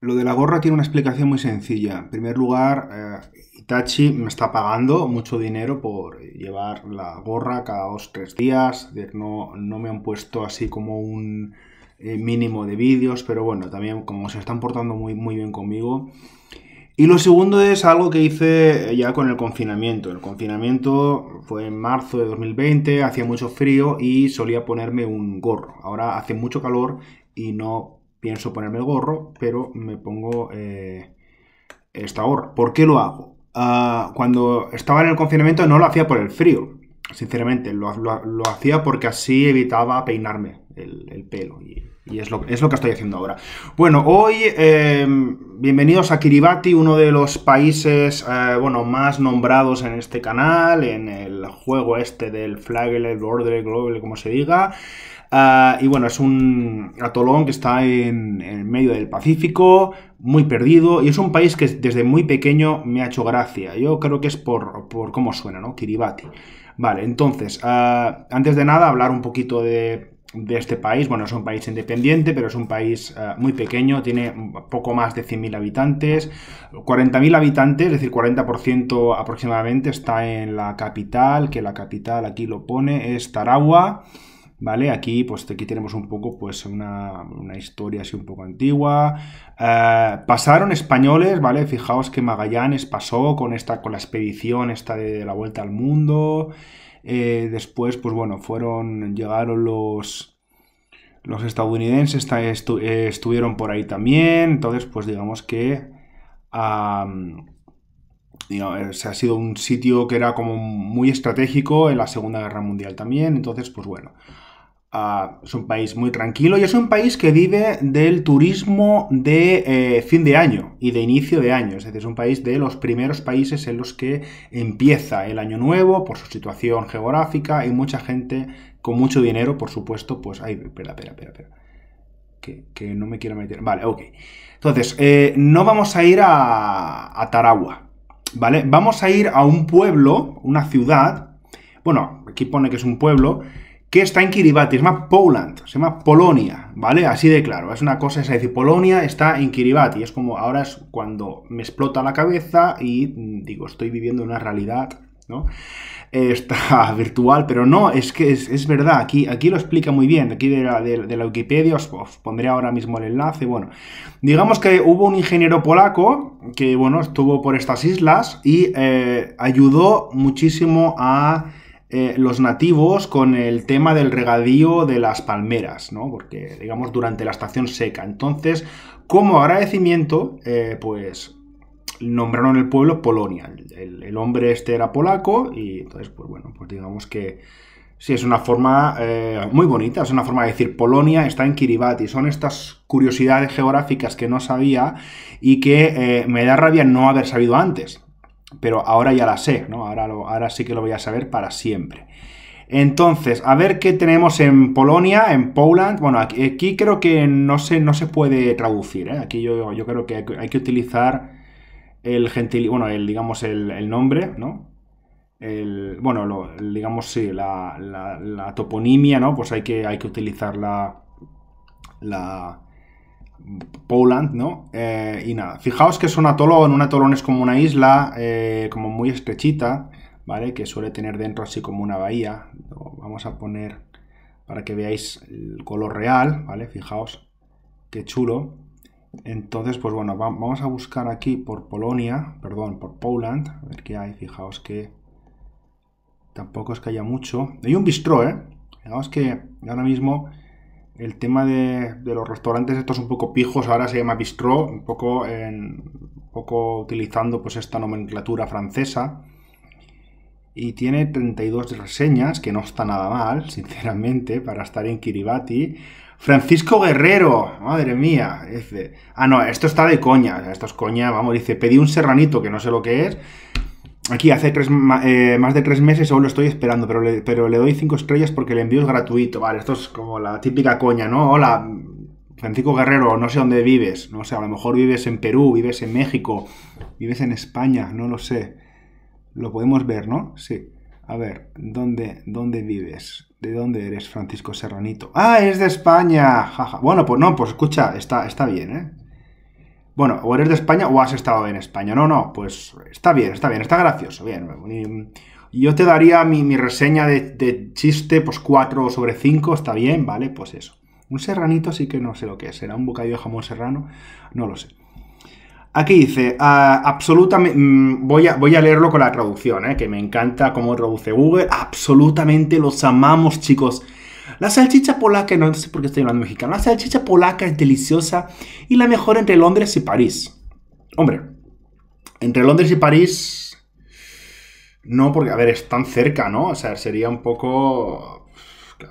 Lo de la gorra tiene una explicación muy sencilla. En primer lugar, eh, Itachi me está pagando mucho dinero por llevar la gorra cada dos, tres días. No, no me han puesto así como un eh, mínimo de vídeos, pero bueno, también como se están portando muy, muy bien conmigo. Y lo segundo es algo que hice ya con el confinamiento. El confinamiento fue en marzo de 2020, hacía mucho frío y solía ponerme un gorro. Ahora hace mucho calor y no pienso ponerme el gorro, pero me pongo eh, esta gorra. ¿Por qué lo hago? Ah, cuando estaba en el confinamiento no lo hacía por el frío, sinceramente, lo, hacía porque así evitaba peinarme el, pelo y, es, lo, es lo, que estoy haciendo ahora. Bueno, hoy em, bienvenidos a Kiribati, uno de los países eh, bueno, más nombrados en este canal, en el juego este del Flagler, Border, Global, como se diga. Ah, y bueno, es un atolón que está en, el medio del Pacífico, muy perdido, y es un país que desde muy pequeño me ha hecho gracia. Yo creo que es por, cómo suena, ¿no? Kiribati. Vale, entonces, ah, antes de nada, hablar un poquito de, este país. Bueno, es un país independiente, pero es un país ah, muy pequeño, tiene poco más de 100.000 habitantes. 40.000 habitantes, es decir, 40% aproximadamente, está en la capital, que la capital aquí lo pone, es Tarawa. Aquí, pues aquí tenemos un poco, pues una, historia así un poco antigua. Eh, pasaron españoles, ¿vale? Fijaos que Magallanes pasó con esta, con la expedición esta de, la vuelta al mundo. Eh, después, pues bueno, fueron, llegaron los... Los estadounidenses eh, estuvieron por ahí también, entonces pues digamos que se ha sido un sitio que era como muy estratégico en la Segunda Guerra Mundial también, entonces pues bueno, es un país muy tranquilo y es un país que vive del turismo de eh, fin de año y de inicio de año. Es decir, es un país de los primeros países en los que empieza el año nuevo por su situación geográfica y mucha gente con mucho dinero, por supuesto, pues... Ay, espera, espera, espera, espera. Que, que no me quiero meter. Vale, ok. Entonces, eh, no vamos a ir a, a Taragua, ¿vale? Vamos a ir a un pueblo, una ciudad. Bueno, aquí pone que es un pueblo que está en Kiribati, se llama Poland, se llama Polonia, ¿vale? Así de claro, es una cosa, es decir, Polonia está en Kiribati, es como ahora es cuando me explota la cabeza y mm, digo, estoy viviendo una realidad, ¿no? Eh, está virtual, pero no, es que es, verdad, aquí, aquí lo explica muy bien, aquí de la, Wikipedia os, pondré ahora mismo el enlace, bueno, digamos que hubo un ingeniero polaco que, bueno, estuvo por estas islas y eh, ayudó muchísimo a eh, los nativos con el tema del regadío de las palmeras, ¿no? Porque, digamos, durante la estación seca. Entonces, como agradecimiento, eh, pues nombraron el pueblo Polonia. El, hombre este era polaco y entonces, pues bueno, pues digamos que sí, es una forma eh, muy bonita, es una forma de decir Polonia está en Kiribati. Son estas curiosidades geográficas que no sabía y que me da rabia no haber sabido antes pero ahora ya la sé, ¿no? Ahora, lo, ahora sí que lo voy a saber para siempre. Entonces, a ver qué tenemos en Polonia, en Poland. Bueno, aquí, creo que no se, no se puede traducir, ¿eh? Aquí yo, creo que hay, que utilizar el gentil, bueno, el, digamos, el, nombre, ¿no? bueno, digamos, sí, la, toponimia, ¿no? Pues hay que, hay que utilizar la, la Poland, ¿no? Eh, y nada, fijaos que es un atolón, un atolón es como una isla, eh, como muy estrechita, ¿vale? Que suele tener dentro así como una bahía. vamos a poner para que veáis el color real, ¿vale? Fijaos, qué chulo. Entonces, pues bueno, vamos a buscar aquí por Polonia, perdón, por Poland, a ver qué hay, fijaos que tampoco es que haya mucho. Hay un bistro, ¿eh? Fijaos que ahora mismo el tema de, los restaurantes estos un poco pijos, ahora se llama bistró, un poco, en, poco utilizando pues esta nomenclatura francesa. Y tiene 32 reseñas, que no está nada mal, sinceramente, para estar en Kiribati. Francisco Guerrero, madre mía. ah, no, esto está de coña. Esto es coña, vamos, dice, pedí un serranito que no sé lo que es. Aquí hace tres, eh, más de tres meses o lo estoy esperando, pero le, pero le doy cinco estrellas porque el envío es gratuito. Vale, esto es como la típica coña, ¿no? Hola, Francisco Guerrero, no sé dónde vives. No sé, a lo mejor vives en Perú, vives en México, vives en España, no lo sé. Lo podemos ver, ¿no? Sí. A ver, ¿dónde, dónde vives? ¿De dónde eres, Francisco Serranito? ¡Ah, es de España! Jaja. Bueno, pues no, pues escucha, está, está bien, ¿eh? bueno, o eres de España o has estado en España. No, no, pues está bien, está bien, está gracioso, bien. Yo te daría mi, reseña de, chiste, pues 4 sobre 5, está bien, ¿vale? Pues eso. Un serranito sí que no sé lo que es, será un bocadillo de jamón serrano, no lo sé. Aquí dice, ah, absolutamente, mm, voy, a, leerlo con la traducción, eh, que me encanta cómo traduce Google, absolutamente los amamos chicos, la salchicha polaca, no sé por qué estoy hablando mexicano, la salchicha polaca es deliciosa y la mejor entre Londres y París. Hombre, entre Londres y París... No, porque, a ver, es tan cerca, ¿no? O sea, sería un poco...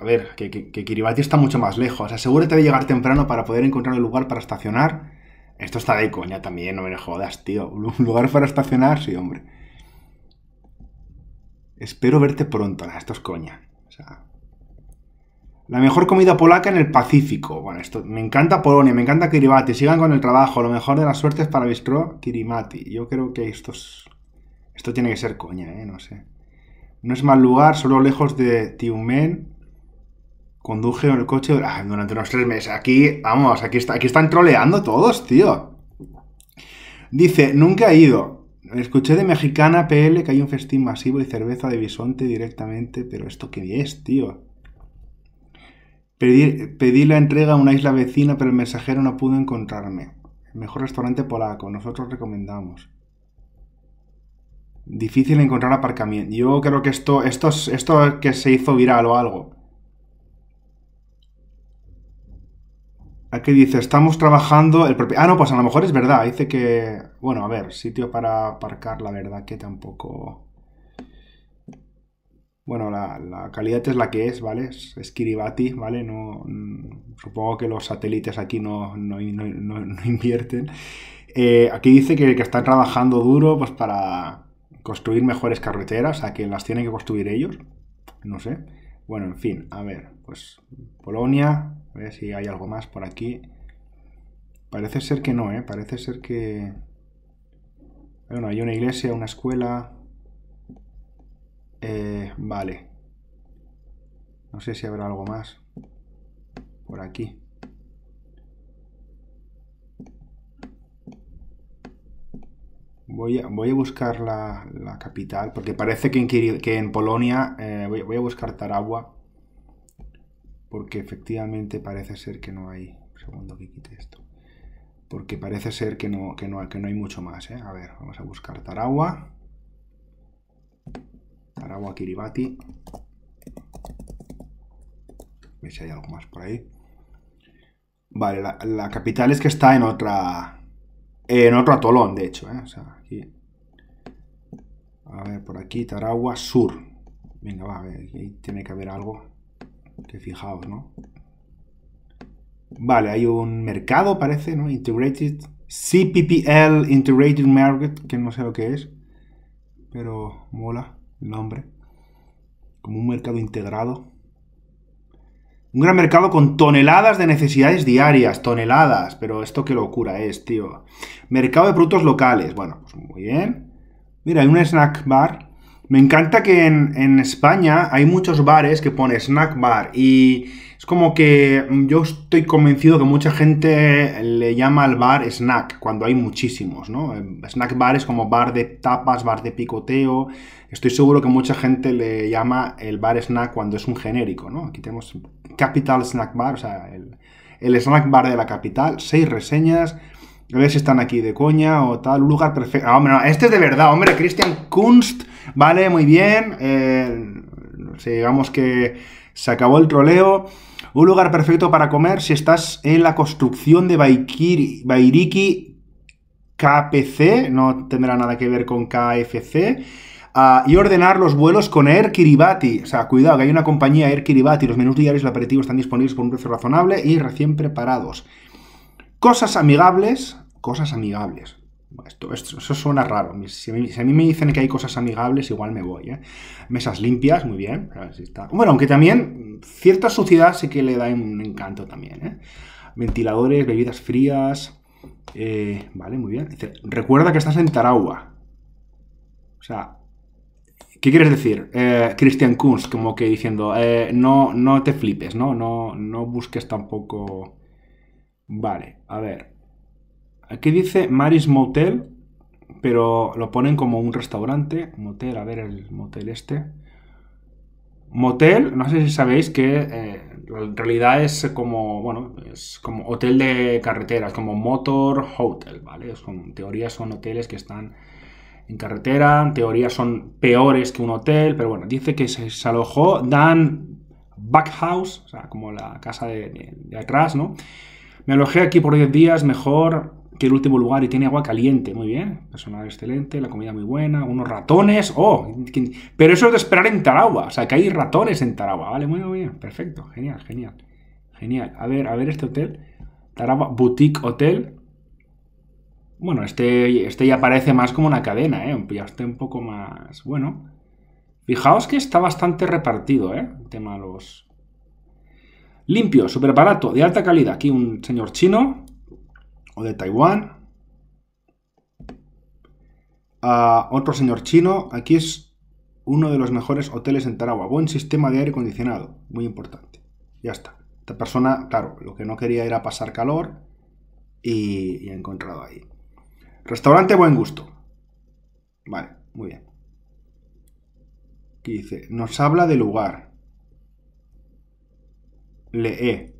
A ver, que, Kiribati está mucho más lejos. Asegúrate de llegar temprano para poder encontrar el lugar para estacionar. Esto está de coña también, no me jodas, tío. Un lugar para estacionar, sí, hombre. Espero verte pronto. Nah, esto es coña. O sea, la mejor comida polaca en el Pacífico. Bueno, esto me encanta Polonia, me encanta Kiribati. Sigan con el trabajo. Lo mejor de las suertes para Bistro Kiribati. Yo creo que esto Esto tiene que ser coña, ¿eh? No sé. No es mal lugar, solo lejos de Tiumen. Conduje en el coche ah, durante unos tres meses. Aquí, vamos, aquí, está, aquí están troleando todos, tío. Dice, nunca he ido. Escuché de Mexicana PL que hay un festín masivo y cerveza de bisonte directamente, pero esto qué es, tío. Pedí, la entrega a una isla vecina, pero el mensajero no pudo encontrarme. El mejor restaurante polaco, nosotros recomendamos. Difícil encontrar aparcamiento. Yo creo que esto, esto, esto que se hizo viral o algo. Aquí dice, estamos trabajando el propio... Ah, no, pues a lo mejor es verdad. Dice que... Bueno, a ver, sitio para aparcar, la verdad que tampoco bueno, la, calidad es la que es, ¿vale? Es, Kiribati, ¿vale? No, mm, supongo que los satélites aquí no, invierten. Eh, aquí dice que, están trabajando duro pues, para construir mejores carreteras, o sea, que las tienen que construir ellos. No sé. Bueno, en fin, a ver, pues Polonia, a ver si hay algo más por aquí. Parece ser que no, ¿eh? Parece ser que... Bueno, hay una iglesia, una escuela, eh, vale. No sé si habrá algo más por aquí. Voy a, buscar la, capital, porque parece que en, Polonia, eh, voy, a buscar Taragua, porque efectivamente parece ser que no hay... segundo que quite esto. Porque parece ser que no, hay mucho más, eh. A ver, vamos a buscar Taragua taragua Kiribati. ver si hay algo más por ahí. Vale, la, capital es que está en otra. En otro atolón, de hecho. ¿eh? aquí. A ver, por aquí, Tarawa Sur. Venga, va, a ver, aquí tiene que haber algo. Que fijaos, ¿no? Vale, hay un mercado, parece, ¿no? Integrated. CPPL Integrated Market, que no sé lo que es. Pero mola nombre, como un mercado integrado. Un gran mercado con toneladas de necesidades diarias, toneladas, pero esto qué locura es, tío. Mercado de productos locales, bueno, pues muy bien. Mira, hay un snack bar me encanta que en, España hay muchos bares que pone snack bar y es como que yo estoy convencido que mucha gente le llama al bar snack cuando hay muchísimos, ¿no? Eh, snack bar es como bar de tapas, bar de picoteo. Estoy seguro que mucha gente le llama el bar snack cuando es un genérico, ¿no? Aquí tenemos Capital Snack Bar, o sea, el snack bar de la capital, seis reseñas, a ver si están aquí de coña o tal. Un lugar perfecto. Ah, hombre, no, este es de verdad, hombre. Christian Kunst. Vale, muy bien. Eh, digamos que se acabó el troleo. Un lugar perfecto para comer si estás en la construcción de Bairiki KPC. No tendrá nada que ver con KFC. Ah, y ordenar los vuelos con Air Kiribati. O sea, cuidado, que hay una compañía Air Kiribati. Los menús diarios y aperitivos están disponibles por un precio razonable y recién preparados. Cosas amigables, cosas amigables. Esto, eso suena raro. Si a, mí, me dicen que hay cosas amigables, igual me voy. ¿eh? Mesas limpias, muy bien. si está. Bueno, aunque también cierta suciedad sí que le da un encanto también. ¿eh? Ventiladores, bebidas frías. Eh, vale, muy bien. recuerda que estás en Taragua. O sea, ¿qué quieres decir? Eh, Christian Kunz, como que diciendo, eh, no, no te flipes, ¿no? No, no busques tampoco... Vale, a ver. Aquí dice Maris Motel, pero lo ponen como un restaurante. Motel, a ver el motel este. Motel, no sé si sabéis que eh, en realidad es como, bueno, es como hotel de carreteras, como motor hotel, ¿vale? en teoría son hoteles que están en carretera, en teoría son peores que un hotel, pero bueno, dice que se, alojó Dan Backhouse, o sea, como la casa de, de atrás, ¿no? Me alojé aquí por 10 días, mejor, que el último lugar y tiene agua caliente. Muy bien, personal excelente, la comida muy buena, unos ratones. ¡Oh! Pero eso es de esperar en Tarawa. O sea, que hay ratones en Tarawa. Vale, muy bien, perfecto. Genial, genial. Genial. A ver, a ver este hotel. Tarawa Boutique Hotel. Bueno, este, este ya parece más como una cadena, ¿eh? Ya está un poco más... Bueno. Fijaos que está bastante repartido, ¿eh? tema los... Limpio, súper barato, de alta calidad. Aquí un señor chino o de Taiwán. A otro señor chino, aquí es uno de los mejores hoteles en Tarawa, buen sistema de aire acondicionado, muy importante. Ya está. Esta persona, claro, lo que no quería era pasar calor y, y ha encontrado ahí. Restaurante buen gusto. Vale, muy bien. Aquí dice, nos habla de lugar. Lee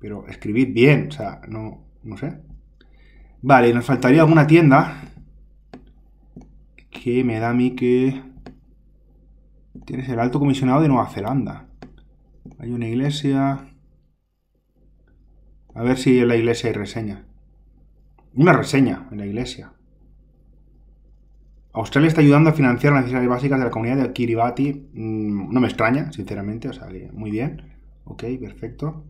pero escribid bien, o sea, no, no sé. Vale, nos faltaría alguna tienda que me da a mí que... Tienes el alto comisionado de Nueva Zelanda. Hay una iglesia... A ver si en la iglesia hay reseña. Una reseña en la iglesia. Australia está ayudando a financiar las necesidades básicas de la comunidad de Kiribati. Mm, no me extraña, sinceramente, o sea, muy bien. Ok, perfecto.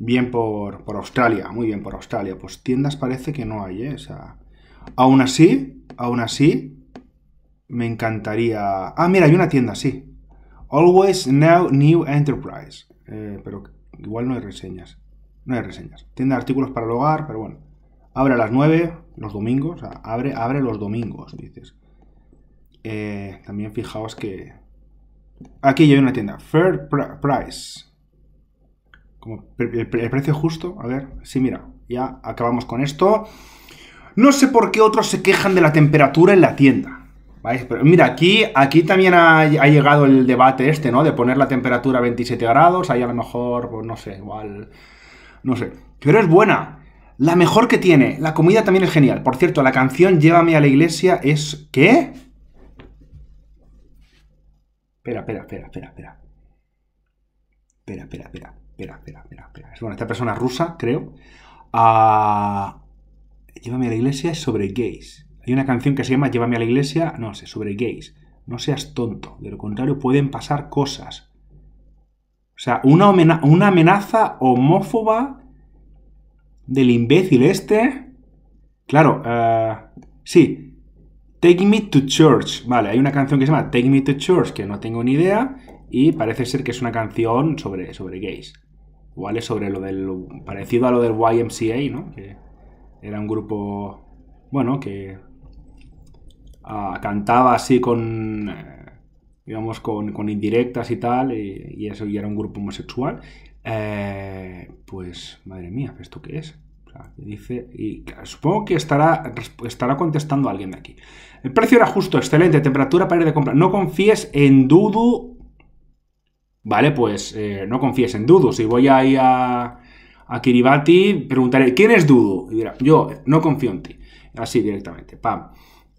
Bien por, Australia, muy bien por Australia. Pues tiendas parece que no hay, ¿eh? O aún así, aún así, me encantaría... Ah, mira, hay una tienda, sí. Always Now New Enterprise. Eh, pero igual no hay reseñas. No hay reseñas. Tienda de artículos para el hogar, pero bueno. Abre a las 9, los domingos. abre, abre los domingos, dices. Eh, también fijaos que... Aquí hay una tienda. Fair Price. Como el eh, eh, precio justo, a ver, sí, mira, ya acabamos con esto. No sé por qué otros se quejan de la temperatura en la tienda. Pero mira, aquí, aquí también ha, llegado el debate este, ¿no? De poner la temperatura a 27 grados, ahí a lo mejor, pues no sé, igual, no sé. Pero es buena, la mejor que tiene, la comida también es genial. Por cierto, la canción Llévame a la iglesia es... ¿Qué? Espera, espera, espera, espera, espera espera, espera, espera, espera, espera, espera, Bueno, esta persona rusa, creo. Ah, Llévame a la iglesia es sobre gays. Hay una canción que se llama Llévame a la iglesia, no sé, sobre gays. No seas tonto, de lo contrario pueden pasar cosas. O sea, una, una amenaza homófoba del imbécil este. Claro, eh, sí. Take Me to Church. Vale, hay una canción que se llama Take Me to Church, que no tengo ni idea y parece ser que es una canción sobre, sobre gays. Igual es sobre lo del. parecido a lo del YMCA, ¿no? Que era un grupo. bueno, que. Ah, cantaba así con. Eh, digamos, con, indirectas y tal, y, eso era un grupo homosexual. Eh, pues, madre mía, ¿esto qué es? dice, y supongo que estará, estará contestando alguien de aquí. El precio era justo, excelente, temperatura para ir de compra. No confíes en Dudu ¿vale? Pues eh, no confíes en Dudu. Si voy ahí a, a Kiribati, preguntaré, ¿quién es Dudu? Y dirá, yo no confío en ti. Así directamente, pam.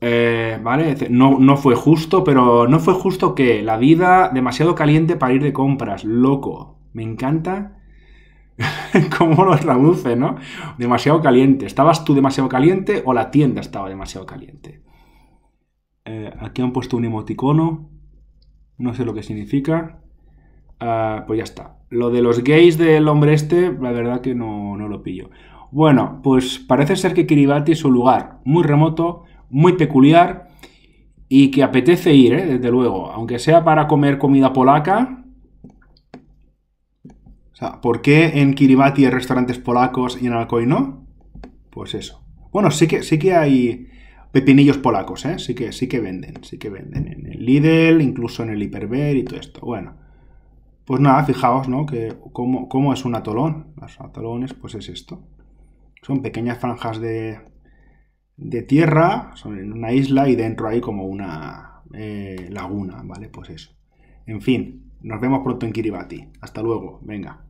Eh, ¿Vale? No, no fue justo, pero no fue justo que la vida demasiado caliente para ir de compras, loco. Me encanta cómo lo traduce, ¿no? Demasiado caliente. ¿Estabas tú demasiado caliente o la tienda estaba demasiado caliente? Eh, aquí han puesto un emoticono. No sé lo que significa. Ah, pues ya está. Lo de los gays del hombre este, la verdad que no, lo pillo. Bueno, pues parece ser que Kiribati es un lugar muy remoto, muy peculiar y que apetece ir, ¿eh? desde luego. Aunque sea para comer comida polaca. O sea, ¿por qué en Kiribati hay restaurantes polacos y en Alcoy no? Pues eso. Bueno, sí que, sí que hay pepinillos polacos, ¿eh? Sí que, sí que venden, sí que venden en el Lidl, incluso en el Hiperver y todo esto. Bueno. Pues nada, fijaos, ¿no? Que cómo, es un atolón. Los atolones, pues es esto. Son pequeñas franjas de, tierra, son en una isla y dentro hay como una eh, laguna, ¿vale? Pues eso. En fin, nos vemos pronto en Kiribati. Hasta luego, venga.